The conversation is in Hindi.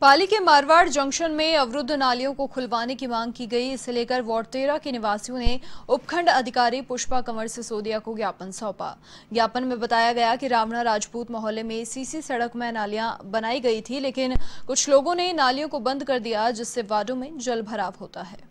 पाली के मारवाड़ जंक्शन में अवरुद्ध नालियों को खुलवाने की मांग की गई इसे लेकर वार्ड तेरह के निवासियों ने उपखंड अधिकारी पुष्पा कंवर सिसोदिया को ज्ञापन सौंपा ज्ञापन में बताया गया कि रावणा राजपूत मोहल्ले में सीसी सड़क में नालियां बनाई गई थी लेकिन कुछ लोगों ने नालियों को बंद कर दिया जिससे वार्डो में जल होता है